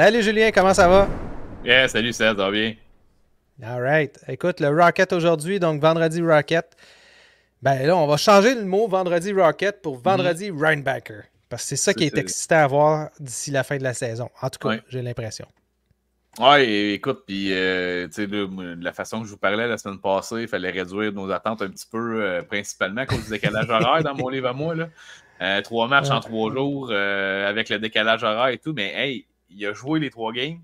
Allez Julien, comment ça va? Yeah, salut ça va bien? Alright. Écoute, le Rocket aujourd'hui, donc vendredi Rocket. Ben là, on va changer le mot vendredi Rocket pour mm-hmm. vendredi mmh. Parce que c'est ça qui est, excitant à voir d'ici la fin de la saison. En tout cas, j'ai l'impression. Ouais, écoute, puis euh, tu sais, de la façon que je vous parlais la semaine passée, il fallait réduire nos attentes un petit peu, euh, principalement à cause du décalage horaire dans mon livre à moi. Là. Euh, trois matchs en trois jours avec le décalage horaire et tout, mais hey, il a joué les trois games.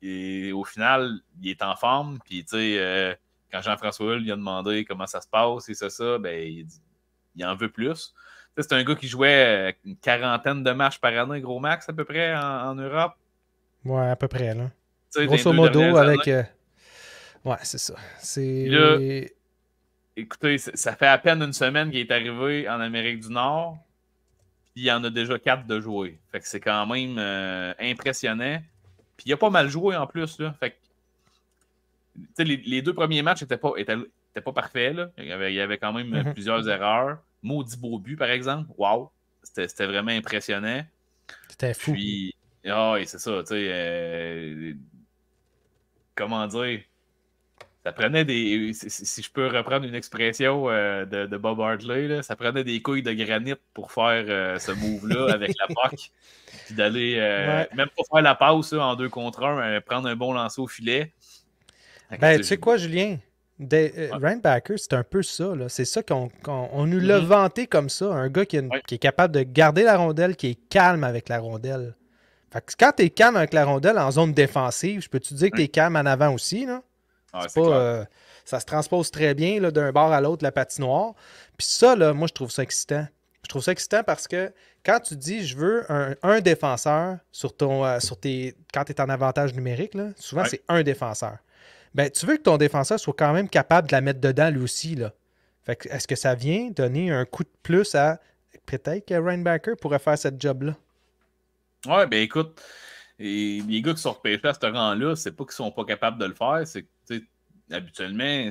et au final, il est en forme. Puis, tu sais, euh, quand Jean-François lui a demandé comment ça se passe et ça, ça, ben, il, en veut plus. C'est un gars qui jouait euh, une quarantaine de matchs par année, gros max à peu près en, Europe. Ouais, à peu près. Là. Grosso modo, avec. Euh, ouais, c'est ça. C'est. Écoutez, ça fait à peine une semaine qu'il est arrivé en Amérique du Nord il y en a déjà quatre de jouer. Fait que c'est quand même euh, impressionnant. Puis il a pas mal joué en plus. Là. Fait que, les, deux premiers matchs n'étaient pas, pas parfaits. Il, y avait, quand même mm-hmm. plusieurs erreurs. Maudit beau but, par exemple. waouh C'était vraiment impressionnant. C'était fou. Ah c'est ça. Euh, comment dire? ça prenait des. Si, je peux reprendre une expression euh, de, Bob Hartley, ça prenait des couilles de granit pour faire euh, ce move-là avec la POC. Puis d'aller. Euh, même pour faire la pause en deux contre un, prendre un bon lancer au filet. ben, tu sais quoi, Julien? Des, Ryan c'est un peu ça. C'est ça qu'on nous l'a mm-hmm. vanté comme ça. Un gars qui, est capable de garder la rondelle, qui est calme avec la rondelle. Fait que quand tu es calme avec la rondelle en zone défensive, je peux-tu dire que tu es calme en avant aussi? Là? Ah, euh, ça se transpose très bien d'un bord à l'autre, la patinoire. Puis ça, moi, je trouve ça excitant. Je trouve ça excitant parce que quand tu dis je veux un, défenseur sur ton euh, quand tu es en avantage numérique, souvent c'est un défenseur. Ben, tu veux que ton défenseur soit quand même capable de la mettre dedans lui aussi. est-ce que ça vient donner un coup de plus à peut-être que Ryan pourrait faire cette job-là? Ouais, ben écoute, et les gars qui sont repêchés à ce rang-là, c'est pas qu'ils sont pas capables de le faire, c'est que habituellement,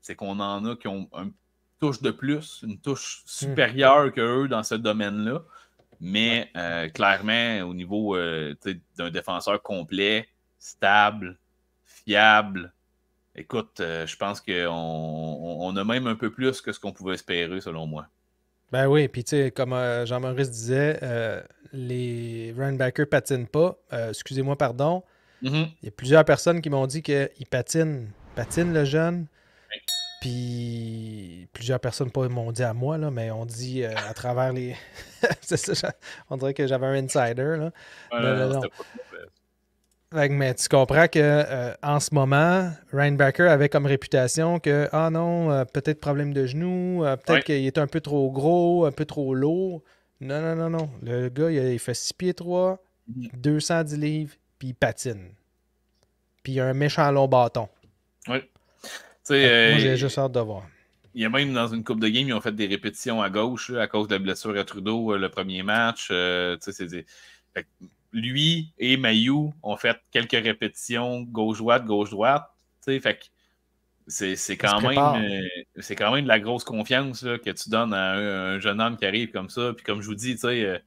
c'est qu'on en a qui ont une touche de plus, une touche hmm. supérieure qu'eux dans ce domaine-là. Mais euh, clairement, au niveau euh, d'un défenseur complet, stable, fiable, écoute, euh, je pense qu'on a même un peu plus que ce qu'on pouvait espérer, selon moi. Ben oui, puis tu sais, comme euh, Jean-Maurice disait, euh, les runbackers patinent pas. Euh, excusez-moi, pardon. Mm-hmm. Il y a plusieurs personnes qui m'ont dit qu'ils patinent. patinent le jeune. Puis plusieurs personnes pas m'ont dit à moi, là, mais on dit à travers les. ça, on dirait que j'avais un insider. Là. non mais tu comprends que euh, en ce moment, Reinbacker avait comme réputation que ah non, euh, peut-être problème de genou, euh, peut-être qu'il est un peu trop gros, un peu trop lourd. Non, non, non, non. Le gars, il, fait 6 pieds 3, 210 mm-hmm. livres, puis il patine. Puis il a un méchant long bâton. Oui. moi, j'ai juste hâte de voir. Il y a même dans une coupe de game, ils ont fait des répétitions à gauche à cause de la blessure à Trudeau le premier match. tu sais, c'est lui et Mayu ont fait quelques répétitions gauche-droite, gauche-droite. Fait c'est quand, même, euh, quand même de la grosse confiance que tu donnes à un, jeune homme qui arrive comme ça. Puis comme je vous dis, euh,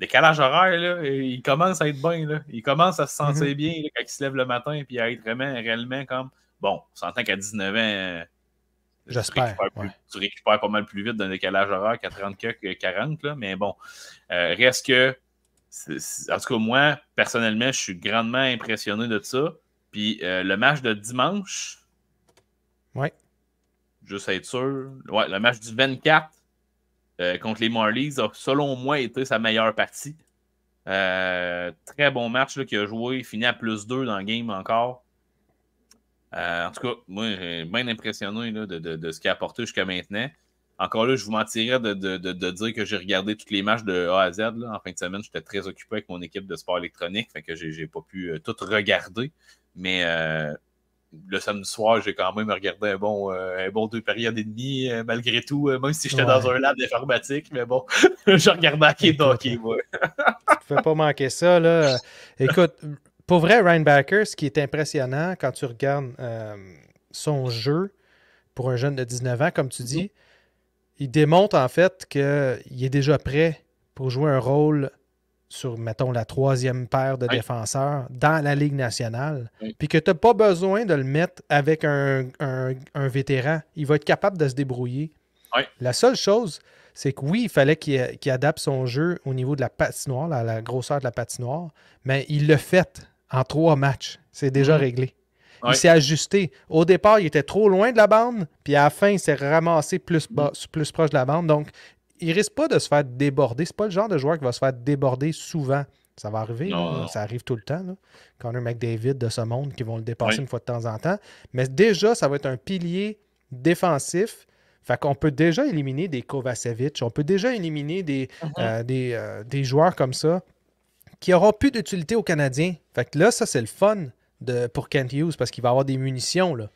décalage horaire, il commence à être bien. Il commence à se sentir mhm. bien quand il se lève le matin puis à être vraiment, réellement comme bon, on s'entend qu'à 19 ans, euh, Tu, récupères pas mal plus vite d'un décalage horaire qu'à 30 que 40, mais bon. reste que en tout cas, moi, personnellement, je suis grandement impressionné de ça. Puis euh, le match de dimanche. Ouais. Juste être sûr. Ouais, le match du 24 euh, contre les Marlies a, selon moi, été sa meilleure partie. Euh, très bon match qu'il a joué. Il finit à plus 2 dans le game encore. en tout cas, moi, j'ai bien impressionné de, ce qu'il a apporté jusqu'à maintenant. Encore là, je vous mentirais de, de, dire que j'ai regardé toutes les matchs de A à Z. En fin de semaine, j'étais très occupé avec mon équipe de sport électronique, fait que n'ai pas pu euh, tout regarder. Mais euh, le samedi soir, j'ai quand même regardé un bon, euh, un bon deux périodes et demie, malgré tout, même si j'étais dans un lab d'informatique, mais bon, je regardais hockey moi. tu ne peux pas manquer ça, Écoute, pour vrai, Ryan Backer, ce qui est impressionnant quand tu regardes son jeu pour un jeune de 19 ans, comme tu mm-hmm. dis, il démontre en fait qu'il est déjà prêt pour jouer un rôle sur, mettons, la troisième paire de défenseurs dans la Ligue nationale, puis que tu n'as pas besoin de le mettre avec un, vétéran. Il va être capable de se débrouiller. La seule chose, c'est que oui, il fallait qu'il adapte son jeu au niveau de la patinoire, la, la grosseur de la patinoire, mais il le fait en trois matchs. C'est déjà mhm. réglé. Il s'est ajusté. Au départ, il était trop loin de la bande, puis à la fin, il s'est ramassé plus, plus proche de la bande. Donc, il risque pas de se faire déborder. C'est pas le genre de joueur qui va se faire déborder souvent. Ça va arriver, ça arrive tout le temps. Là. Connor McDavid de ce monde qui vont le dépasser une fois de temps en temps. Mais déjà, ça va être un pilier défensif. Fait qu'on peut déjà éliminer des Kovacevic, on peut déjà éliminer des, uh-huh. euh, des, euh, des joueurs comme ça qui n'auront plus d'utilité aux Canadiens. Fait que là, ça, c'est le fun de, pour Kent Hughes parce qu'il va avoir des munitions. Là.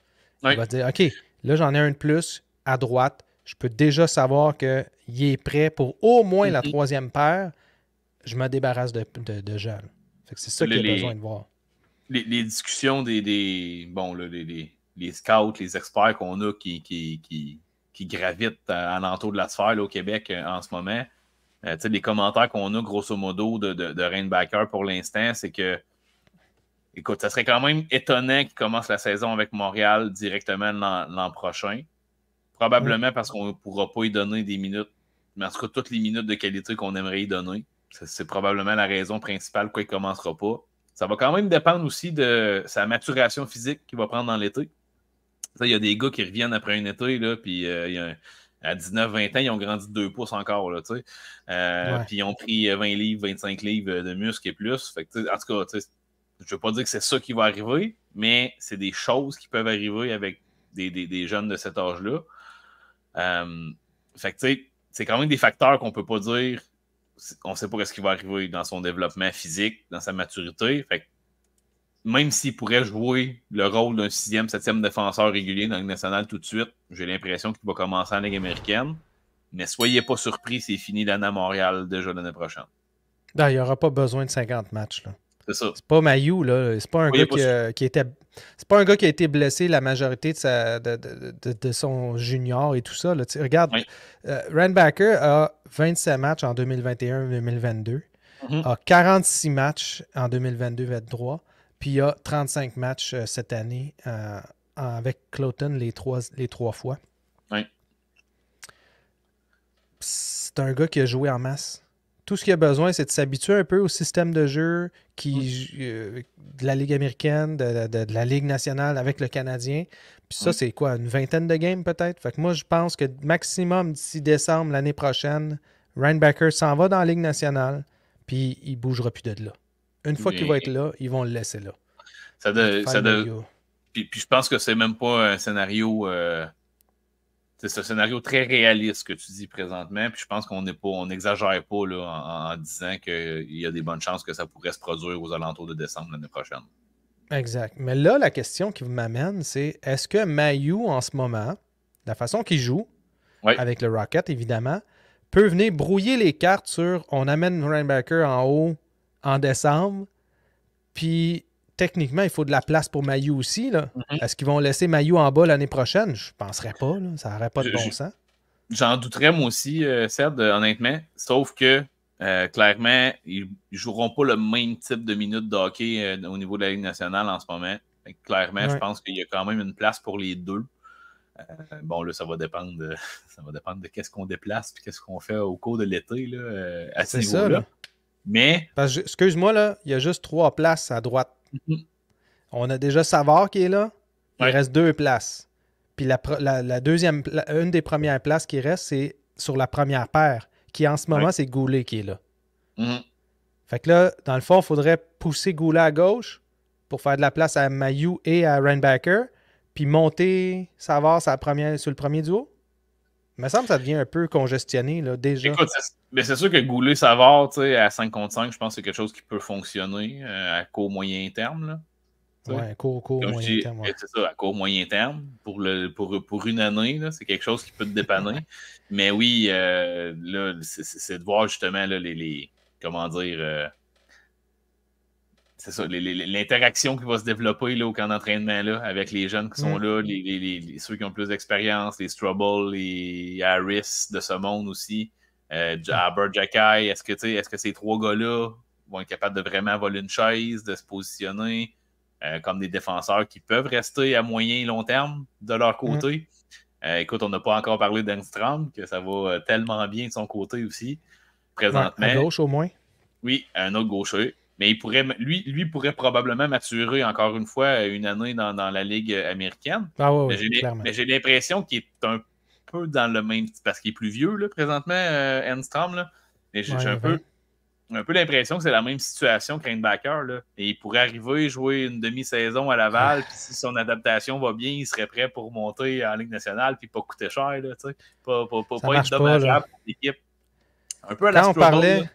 Il va dire OK, là, j'en ai un de plus à droite. Je peux déjà savoir qu'il est prêt pour au moins la mhm. troisième paire. Je me débarrasse de, de, C'est ça qu'il a besoin de voir. Les, discussions des, des bon, les, scouts, les experts qu'on a qui, qui, qui, gravitent à l'entour de la sphère au Québec euh, en ce moment. Euh, les commentaires qu'on a, grosso modo, de, de, de pour l'instant, c'est que Écoute, ça serait quand même étonnant qu'il commence la saison avec Montréal directement l'an prochain. Probablement parce qu'on ne pourra pas y donner des minutes, mais en tout cas, toutes les minutes de qualité qu'on aimerait y donner. C'est probablement la raison principale pourquoi il ne commencera pas. Ça va quand même dépendre aussi de sa maturation physique qu'il va prendre dans l'été. Il y a des gars qui reviennent après un été, là, puis euh, à 19-20 ans, ils ont grandi de 2 pouces encore. Là, euh, Puis ils ont pris 20 euh, livres, 25 livres de muscles et plus. en tout cas, je ne veux pas dire que c'est ça qui va arriver, mais c'est des choses qui peuvent arriver avec des, jeunes de cet âge-là. Euh, c'est quand même des facteurs qu'on ne peut pas dire. On ne sait pas ce qui va arriver dans son développement physique, dans sa maturité. Fait même s'il pourrait jouer le rôle d'un sixième, septième défenseur régulier dans le national tout de suite, j'ai l'impression qu'il va commencer en Ligue américaine. Mais soyez pas surpris, c'est fini l'année à Montréal déjà l'année prochaine. Ben, il n'y aura pas besoin de 50 matchs. Là. C'est pas Mayu, là. C'est pas un gars qui, était. pas qui a été blessé la majorité de, de, son junior et tout ça. Regarde, oui. euh, a 27 matchs en 2021-2022, mhm. a 46 matchs en 2022-2023, puis il a 35 matchs euh, cette année euh, avec Cloton les trois, les trois fois. C'est un gars qui a joué en masse tout ce qu'il y a besoin, c'est de s'habituer un peu au système de jeu qui, euh, de la Ligue américaine, de, la Ligue nationale avec le Canadien. Puis ça, c'est quoi, une vingtaine de games peut-être? Fait que moi, je pense que maximum d'ici décembre l'année prochaine, Ryan s'en va dans la Ligue nationale, puis il bougera plus de là. Une fois qu'il va être là, ils vont le laisser là. Ça, de, puis, je pense que c'est même pas un scénario euh, c'est ce scénario très réaliste que tu dis présentement. Puis je pense qu'on n'exagère pas là, en, disant qu'il euh, y a des bonnes chances que ça pourrait se produire aux alentours de décembre l'année prochaine. Exact. Mais là, la question qui m'amène, c'est est-ce que Mayu, en ce moment, la façon qu'il joue, avec le Rocket, évidemment, peut venir brouiller les cartes sur on amène Rainbaker en haut en décembre, puis techniquement, il faut de la place pour Mayu aussi. Mhm. Est-ce qu'ils vont laisser Mayu en bas l'année prochaine? Je ne penserais pas. Ça n'aurait pas de bon sens. J'en douterais moi aussi, euh, euh honnêtement. Sauf que euh, clairement, ils ne joueront pas le même type de minutes de hockey euh, au niveau de la Ligue nationale en ce moment. clairement, je pense qu'il y a quand même une place pour les deux. bon, là, ça va dépendre de, ça va de qu'est-ce qu'on déplace et qu'est-ce qu'on fait au cours de l'été à ce niveau-là. Mais. Excuse-moi, là, il y a juste trois places à droite Mhm. On a déjà Savard qui est là. Il reste deux places. Puis la, deuxième, une des premières places qui reste, c'est sur la première paire, qui en ce moment, c'est Goulet qui est là. Mhm. Fait que là, dans le fond, il faudrait pousser Goulet à gauche pour faire de la place à Mayou et à Renbacker, puis monter Savard sur le premier duo me semble que ça devient un peu congestionné là, déjà. mais c'est sûr que gouler Savard à 5 contre 5, je pense que c'est quelque chose qui peut fonctionner euh, à court moyen terme. Là. à court, court, moyen terme. Eh, c'est ça, à court, moyen terme. Pour, le, pour, une année, c'est quelque chose qui peut te dépanner. Mais oui, euh, là, c'est de voir justement là, les, Comment dire. Euh, c'est ça, l'interaction qui va se développer là, au camp d'entraînement là, avec les jeunes qui sont mm. là, les, ceux qui ont plus d'expérience, les Strubble, les Harris de ce monde aussi, euh, Jabber, mm. est-ce que, est-ce que ces trois gars-là vont être capables de vraiment voler une chaise, de se positionner euh, comme des défenseurs qui peuvent rester à moyen et long terme de leur mm. côté? Euh, écoute, on n'a pas encore parlé d'Engstrom, que ça va euh, tellement bien de son côté aussi, présentement. Un gauche au moins. Oui, un autre gaucher. Mais pourrait, lui, lui pourrait probablement maturer encore une fois euh, une année dans, la Ligue euh, américaine. Ah mais j'ai l'impression qu'il est un peu dans le même. Parce qu'il est plus vieux là, présentement, euh, Enstrom. Mais j'ai un, peu, l'impression que c'est la même situation qu'un Et il pourrait arriver, jouer une demi-saison à Laval, ah. puis si son adaptation va bien, il serait prêt pour monter en Ligue nationale, puis pas coûter cher. Là, pas pas, pas, être dommageable pour l'équipe. Un peu à la Quand on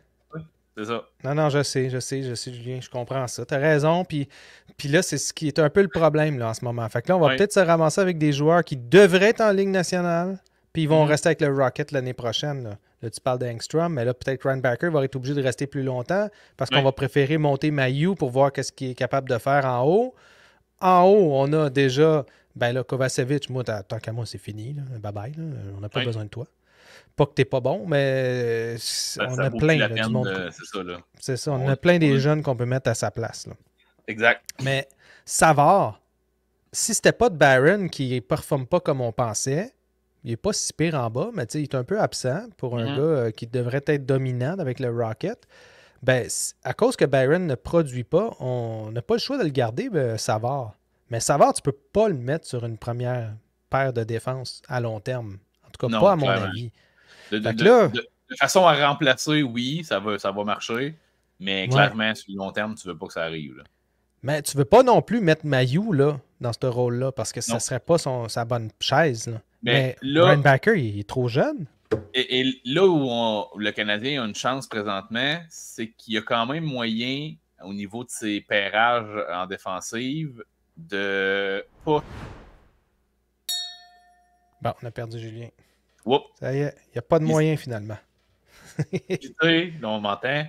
c'est ça. Non, non, je sais, je sais, je sais, Julien, je comprends ça. T'as raison. Puis, puis là, c'est ce qui est un peu le problème là, en ce moment. Fait que là, on va peut-être se ramasser avec des joueurs qui devraient être en Ligue nationale, puis ils vont mm-hmm. rester avec le Rocket l'année prochaine. Là. tu parles d'Angstrom, mais là, peut-être Ryan Backer va être obligé de rester plus longtemps parce qu'on va préférer monter Mayu pour voir qu'est-ce qu'il est capable de faire en haut. En haut, on a déjà, ben là, Kovacevic, moi, tant qu'à moi, c'est fini. Bye bye, on n'a pas besoin de toi. Pas que t'es pas bon, mais euh, on a plein euh, C'est ça, on, a plein des jeunes qu'on peut mettre à sa place. Exact. Mais Savard, si n'était pas de Byron qui performe pas comme on pensait, il est pas si pire en bas, mais il est un peu absent pour un mm-hmm. gars euh, qui devrait être dominant avec le Rocket. Ben, à cause que Byron ne produit pas, on n'a pas le choix de le garder, ben, Savard. Mais Savard, tu peux pas le mettre sur une première paire de défense à long terme tout cas, pas à mon avis. De, façon à remplacer, oui, ça va, ça va marcher, mais clairement, sur le long terme, tu veux pas que ça arrive. Là. Mais tu veux pas non plus mettre Mayu là, dans ce rôle-là, parce que ça serait pas sa bonne chaise. Ben, mais, mais il est trop jeune. Et, là où le Canadien a une chance présentement, c'est qu'il y a quand même moyen, au niveau de ses pairages en défensive, de Bon, on a perdu Julien. Ça y est, il n'y a pas de moyen finalement. on m'entend.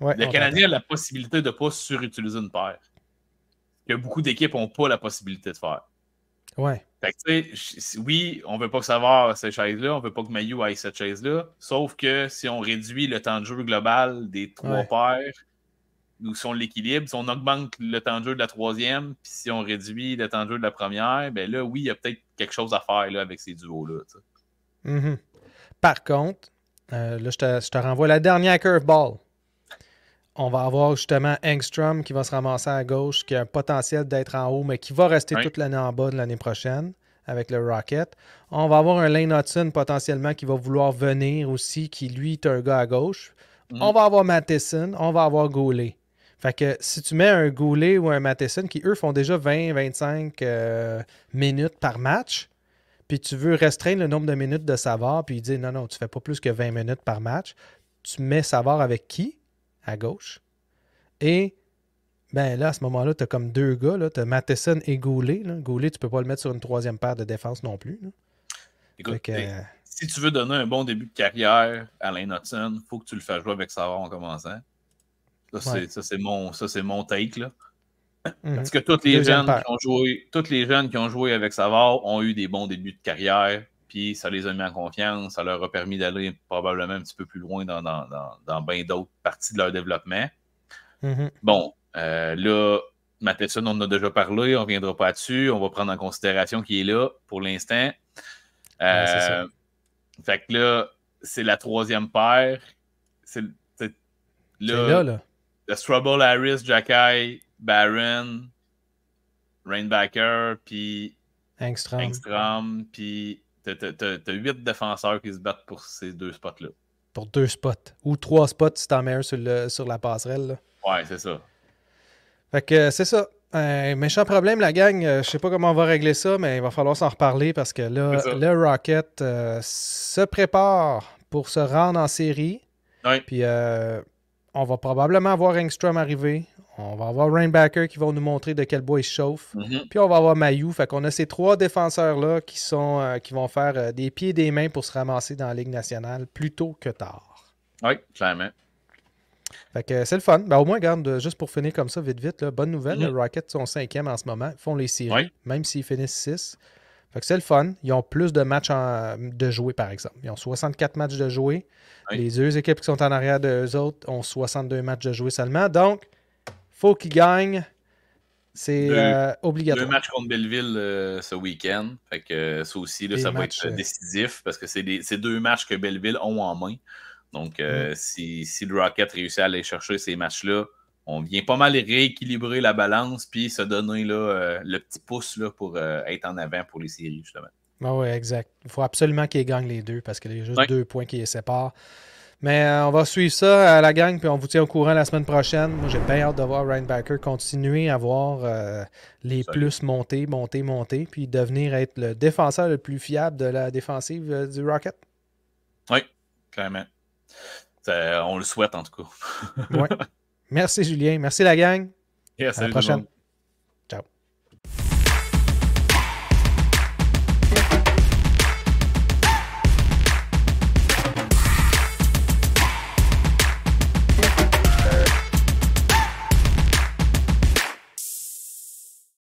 le Canadien a la possibilité de ne pas surutiliser une paire. Que beaucoup d'équipes n'ont pas la possibilité de faire. Ouais. oui, on ne veut pas savoir ces chaises-là, on ne veut pas que Mayu aille cette chaise-là. Sauf que si on réduit le temps de jeu global des trois paires, nous sont l'équilibre, si on augmente le temps de jeu de la troisième, puis si on réduit le temps de jeu de la première, ben là, oui, il y a peut-être quelque chose à faire là, avec ces duos-là. Mhm. Par contre, euh, là, je te, renvoie la dernière curveball. On va avoir justement Engstrom qui va se ramasser à gauche, qui a un potentiel d'être en haut, mais qui va rester toute l'année en bas de l'année prochaine avec le Rocket. On va avoir un Lane Hudson potentiellement qui va vouloir venir aussi, qui lui est un gars à gauche. Mhm. On va avoir Matheson, on va avoir Goulet. Fait que si tu mets un Goulet ou un Matheson qui, eux, font déjà 20-25 euh, minutes par match, puis tu veux restreindre le nombre de minutes de Savard, puis il dit non, non, tu fais pas plus que 20 minutes par match, tu mets Savard avec qui À gauche. Et ben là, à ce moment-là, tu as comme deux gars. Tu as Matheson et Goulet. Goulet, tu peux pas le mettre sur une troisième paire de défense non plus. Euh, si tu veux donner un bon début de carrière à Alain Hudson, il faut que tu le fasses jouer avec Savard en commençant. Ça, c'est mon, mon take. Là. Parce mhm. que toutes les, jeunes qui ont joué, toutes les jeunes qui ont joué avec Savard ont eu des bons débuts de carrière, puis ça les a mis en confiance, ça leur a permis d'aller probablement un petit peu plus loin dans, dans, bien d'autres parties de leur développement. Mhm. Bon, euh, là, Matheson, on en a déjà parlé, on ne reviendra pas dessus, on va prendre en considération qui est là pour l'instant. Euh, fait que là, c'est la troisième paire. C'est là, là. Le Strubble Harris, Jackaï Baron, Rainbacker, puis Engstrom. Engstrom puis t'as huit défenseurs qui se battent pour ces deux spots-là. Pour deux spots. Ou trois spots si t'en mets un sur, la passerelle. Ouais, c'est ça. Fait que euh, c'est ça. Un euh, méchant problème, la gang. Euh, je sais pas comment on va régler ça, mais il va falloir s'en reparler parce que là, le Rocket se prépare pour se rendre en série. Puis on va probablement voir Engstrom arriver. On va avoir Rainbacker qui va nous montrer de quel bois il chauffe. Mm-hmm. Puis on va avoir Mayou. Fait qu'on a ces trois défenseurs-là qui, euh, qui vont faire euh, des pieds et des mains pour se ramasser dans la Ligue nationale plus tôt que tard. Oui, clairement. Fait que c'est le fun. Ben, au moins, garde, euh, juste pour finir comme ça, vite, vite, bonne nouvelle, mm-hmm. le Rocket Rockets sont cinquième en ce moment. Ils font les séries, même s'ils finissent six Fait que c'est le fun. Ils ont plus de matchs de jouer, par exemple. Ils ont 64 matchs de jouer. Les deux équipes qui sont en arrière d'eux autres ont 62 matchs de jouer seulement. Donc, faut qu'il gagne. C'est euh, obligatoire. Deux matchs contre Belleville euh, ce week-end. Fait que euh, ça aussi, ça va être décisif parce que c'est deux matchs que Belleville ont en main. Donc, mm. si, si, le Rocket réussit à aller chercher ces matchs-là, on vient pas mal rééquilibrer la balance puis se donner là, le petit pouce là, pour être en avant pour les séries, justement. Ah oui, exact. Il faut absolument qu'ils gagne les deux parce qu'il y a juste deux points qui les séparent. Mais euh, on va suivre ça à euh, la gang, puis on vous tient au courant la semaine prochaine. Moi, j'ai bien hâte de voir Ryan Backer continuer à voir euh, les plus monter, monter, monter, puis devenir être le défenseur le plus fiable de la défensive du Rocket. Oui, clairement. on le souhaite en tout cas. Merci Julien, merci la gang. à la prochaine.